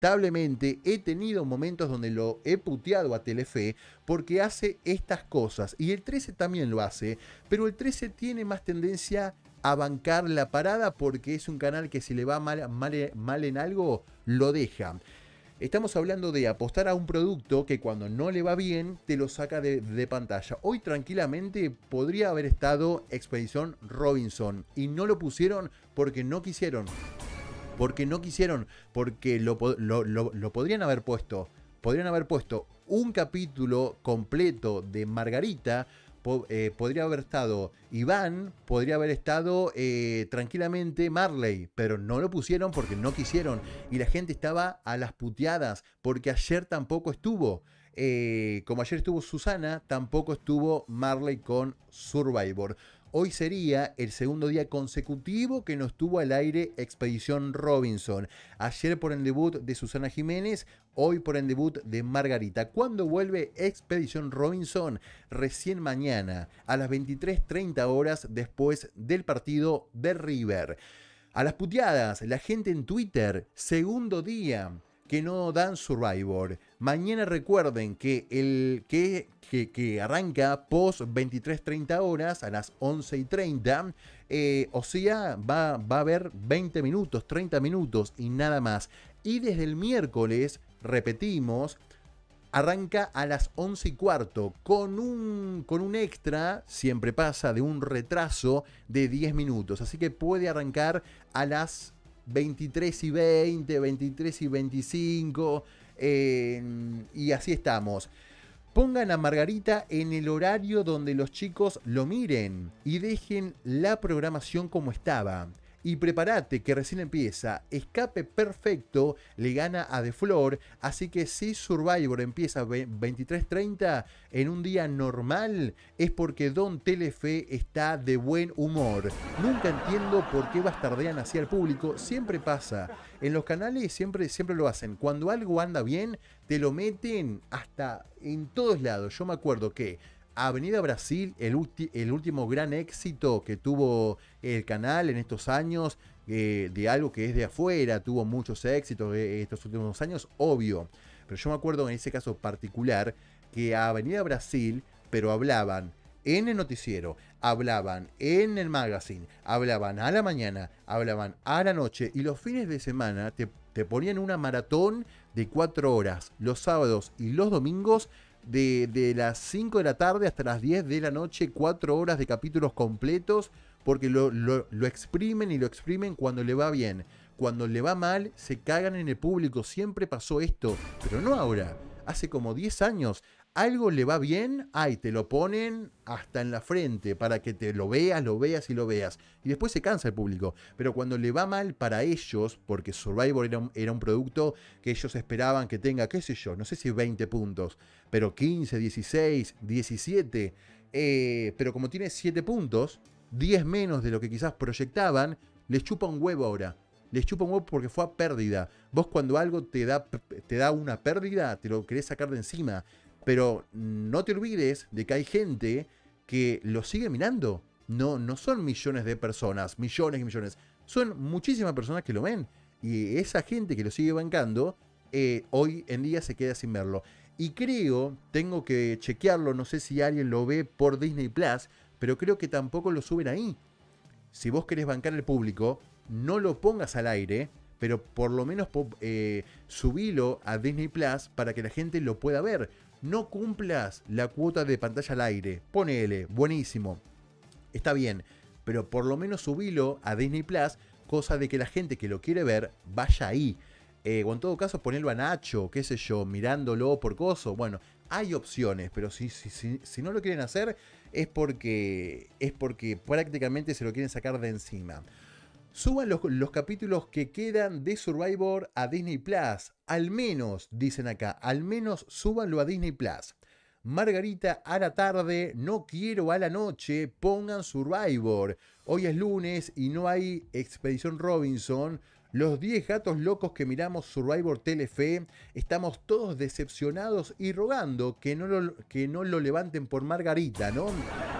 lamentablemente he tenido momentos donde lo he puteado a Telefe porque hace estas cosas. Y el 13 también lo hace, pero el 13 tiene más tendencia a bancar la parada porque es un canal que si le va mal, mal, en algo, lo deja. Estamos hablando de apostar a un producto que cuando no le va bien te lo saca de, pantalla. Hoy tranquilamente podría haber estado Expedición Robinson y no lo pusieron porque no quisieron porque no quisieron, porque lo, lo, podrían haber puesto, podrían haber puesto un capítulo completo de Margarita, eh, podría haber estado Iván, podría haber estado eh, tranquilamente Marley, pero no lo pusieron porque no quisieron y la gente estaba a las puteadas porque ayer tampoco estuvo. Eh, como ayer estuvo Susana, tampoco estuvo Marley con Survivor. Hoy sería el segundo día consecutivo que nos tuvo al aire Expedición Robinson. Ayer por el debut de Susana Jiménez, hoy por el debut de Margarita. ¿Cuándo vuelve Expedición Robinson? Recién mañana, a las 23.30 horas después del partido de River. A las puteadas, la gente en Twitter, segundo día que no dan Survivor. Mañana recuerden que el que, arranca post 23.30 horas a las 11.30. Eh, o sea, va, a haber 20 minutos, 30 minutos y nada más. Y desde el miércoles, repetimos, arranca a las 11 y cuarto con un, con un extra, siempre pasa de un retraso de 10 minutos. Así que puede arrancar a las 23 y 20, 23 y 25, eh, y así estamos. Pongan a Margarita en el horario donde los chicos lo miren y dejen la programación como estaba. Y prepárate que recién empieza. Escape perfecto le gana a The Flor. Así que si Survivor empieza 23.30 en un día normal, es porque Don Telefe está de buen humor. Nunca entiendo por qué bastardean hacia el público. Siempre pasa. En los canales siempre, siempre lo hacen. Cuando algo anda bien, te lo meten hasta en todos lados. Yo me acuerdo que Avenida Brasil, el, último gran éxito que tuvo el canal en estos años, eh, de algo que es de afuera, tuvo muchos éxitos eh, estos últimos años, obvio. Pero yo me acuerdo en ese caso particular que Avenida Brasil, pero hablaban en el noticiero, hablaban en el magazine, hablaban a la mañana, hablaban a la noche y los fines de semana te ponían una maratón de cuatro horas, los sábados y los domingos de, las 5 de la tarde hasta las 10 de la noche, 4 horas de capítulos completos, porque lo, lo, lo exprimen y lo exprimen cuando le va bien. Cuando le va mal, se cagan en el público. Siempre pasó esto, pero no ahora hace como 10 años algo le va bien, ay, te lo ponen hasta en la frente para que te lo veas, lo veas y lo veas. Y después se cansa el público. Pero cuando le va mal para ellos, porque Survivor era un, producto que ellos esperaban que tenga, qué sé yo, no sé si 20 puntos, pero 15, 16, 17. pero como tiene 7 puntos, 10 menos de lo que quizás proyectaban, les chupa un huevo ahora les chupa un huevo porque fue a pérdida. Vos cuando algo te da, te da una pérdida, te lo querés sacar de encima. Pero no te olvides de que hay gente que lo sigue mirando. No, no son millones de personas, millones y millones. Son muchísimas personas que lo ven. Y esa gente que lo sigue bancando, eh, hoy en día se queda sin verlo. Y creo, tengo que chequearlo, no sé si alguien lo ve por Disney Plus, pero creo que tampoco lo suben ahí. Si vos querés bancar al público, no lo pongas al aire, pero por lo menos eh, subilo a Disney Plus para que la gente lo pueda ver no cumplas la cuota de pantalla al aire, ponele, buenísimo, está bien, pero por lo menos subilo a Disney Plus, cosa de que la gente que lo quiere ver vaya ahí. Eh, o en todo caso ponerlo a Nacho, qué sé yo, mirándolo por coso. Bueno, hay opciones, pero si, si, no lo quieren hacer es porque, es porque prácticamente se lo quieren sacar de encima. Suban los, capítulos que quedan de Survivor a Disney Plus. Al menos, dicen acá, al menos súbanlo a Disney Plus. Margarita a la tarde, no quiero a la noche, pongan Survivor. Hoy es lunes y no hay Expedición Robinson. Los 10 gatos locos que miramos Survivor Telefe, estamos todos decepcionados y rogando que no lo, que no lo levanten por Margarita, ¿no?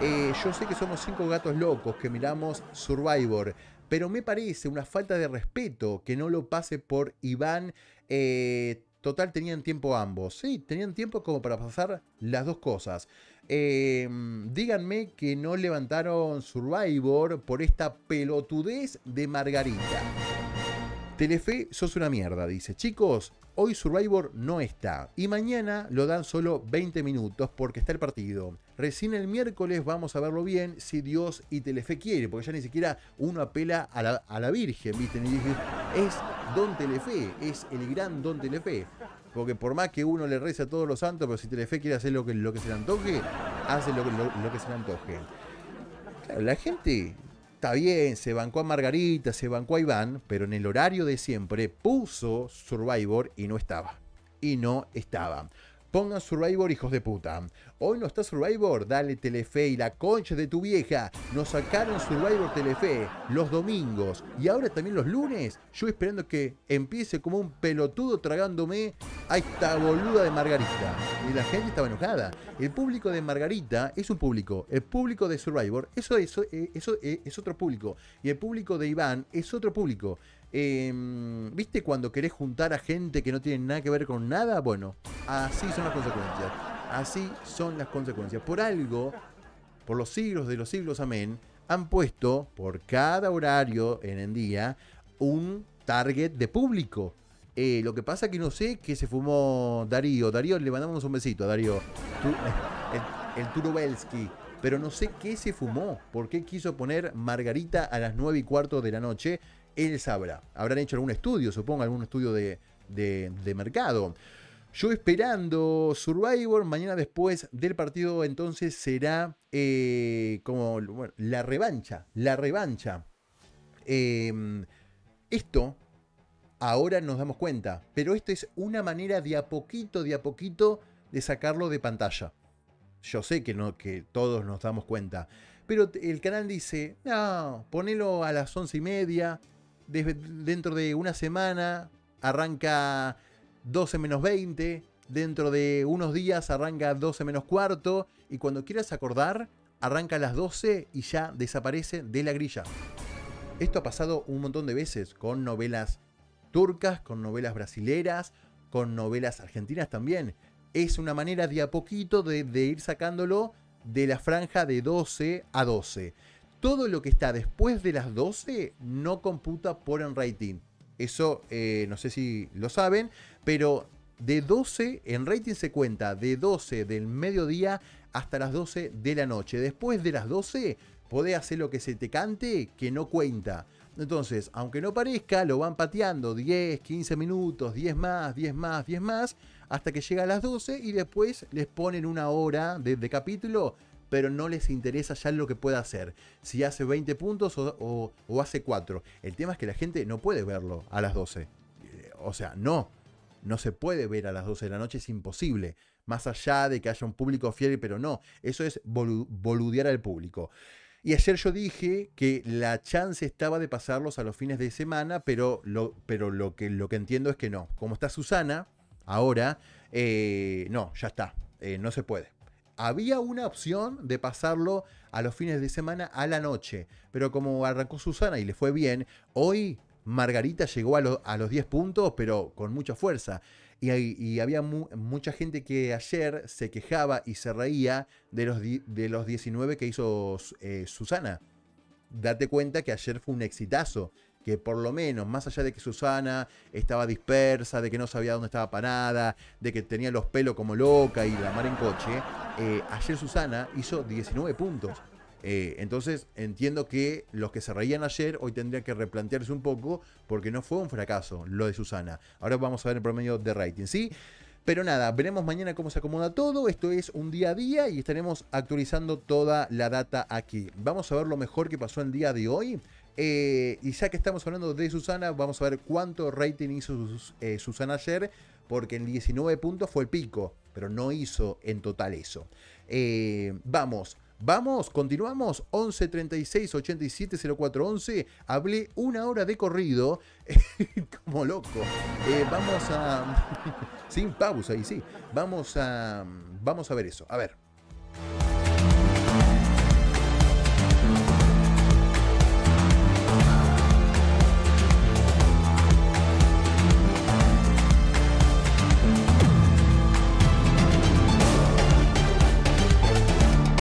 Eh, yo sé que somos 5 gatos locos que miramos Survivor, pero me parece una falta de respeto que no lo pase por Iván. Eh, total, tenían tiempo ambos. Sí, tenían tiempo como para pasar las dos cosas. Em, díganme que no levantaron Survivor por esta pelotudez de Margarita. Telefe, sos una mierda, dice. Chicos, hoy Survivor no está. Y mañana lo dan solo 20 minutos porque está el partido. Recién el miércoles vamos a verlo bien si Dios y Telefe quiere. Porque ya ni siquiera uno apela a la, Virgen, ¿viste? Y es Don Telefe, es el gran Don Telefe. Porque por más que uno le reza a todos los santos, pero si Telefe quiere hacer lo que, lo que se le antoje, hace lo, lo que se le antoje. la gente Está bien, se bancó a Margarita, se bancó a Iván, pero en el horario de siempre puso Survivor y no estaba. Y no estaba. Pongan Survivor, hijos de puta. Hoy no está Survivor, dale Telefe y la concha de tu vieja. Nos sacaron Survivor Telefe los domingos y ahora también los lunes. Yo esperando que empiece como un pelotudo tragándome a esta boluda de Margarita. Y la gente estaba enojada. El público de Margarita es un público. El público de Survivor, eso, eso, eh, eso, eso eh, es otro público. Y el público de Iván es otro público. Em, ¿Viste cuando querés juntar a gente que no tiene nada que ver con nada? Bueno, así son las consecuencias. Así son las consecuencias. Por algo, por los siglos de los siglos, amén, han puesto por cada horario en el día un target de público. Eh, lo que pasa que no sé qué se fumó Darío. Darío, le mandamos un besito a Darío. el, Turovelski. pero no sé qué se fumó, por qué quiso poner Margarita a las 9 y cuarto de la noche él sabrá. Habrán hecho algún estudio, supongo, algún estudio de, mercado. Yo esperando Survivor, mañana después del partido entonces será eh, como la revancha, la revancha. Em, esto ahora nos damos cuenta, pero esto es una manera de a poquito, de a poquito de sacarlo de pantalla. Yo sé que, no, que todos nos damos cuenta, pero el canal dice, no, ponelo a las once y media, dentro de una semana arranca 12 menos 20, dentro de unos días arranca 12 menos cuarto y cuando quieras acordar, arranca las 12 y ya desaparece de la grilla. Esto ha pasado un montón de veces con novelas turcas, con novelas brasileras, con novelas argentinas también. Es una manera de a poquito de, de ir sacándolo de la franja de 12 a 12 todo lo que está después de las 12 no computa por en rating. Eso eh, no sé si lo saben, pero de 12 en rating se cuenta de 12 del mediodía hasta las 12 de la noche. Después de las 12 podés hacer lo que se te cante que no cuenta. Entonces, aunque no parezca, lo van pateando 10, 15 minutos, 10 más, 10 más, 10 más, hasta que llega a las 12 y después les ponen una hora de, de capítulo pero no les interesa ya lo que pueda hacer. Si hace 20 puntos o, hace 4. El tema es que la gente no puede verlo a las 12. Eh, o sea, no. No se puede ver a las 12 de la noche, es imposible. Más allá de que haya un público fiel, pero no. Eso es voludear boludear al público. Y ayer yo dije que la chance estaba de pasarlos a los fines de semana, pero lo, pero lo, que, lo que entiendo es que no. Como está Susana, ahora, eh, no, ya está, eh, no se puede. Había una opción de pasarlo a los fines de semana a la noche, pero como arrancó Susana y le fue bien, hoy Margarita llegó a, los 10 puntos, pero con mucha fuerza. Y, había mucha gente que ayer se quejaba y se reía de los, de los 19 que hizo eh, Susana. Date cuenta que ayer fue un exitazo que por lo menos, más allá de que Susana estaba dispersa, de que no sabía dónde estaba parada, de que tenía los pelos como loca y la mar en coche, eh, ayer Susana hizo 19 puntos. Eh, entonces entiendo que los que se reían ayer hoy tendrían que replantearse un poco porque no fue un fracaso lo de Susana. Ahora vamos a ver el promedio de rating, ¿sí? Pero nada, veremos mañana cómo se acomoda todo. Esto es un día a día y estaremos actualizando toda la data aquí. Vamos a ver lo mejor que pasó el día de hoy. Eh, y ya que estamos hablando de Susana, vamos a ver cuánto rating hizo eh, Susana ayer, porque en 19 puntos fue el pico, pero no hizo en total eso. Eh, vamos. Vamos, continuamos. 11 36 87 04 Hablé una hora de corrido. Como loco. vamos a. Sin pausa, ahí sí. Vamos a. Vamos a ver eso. A ver.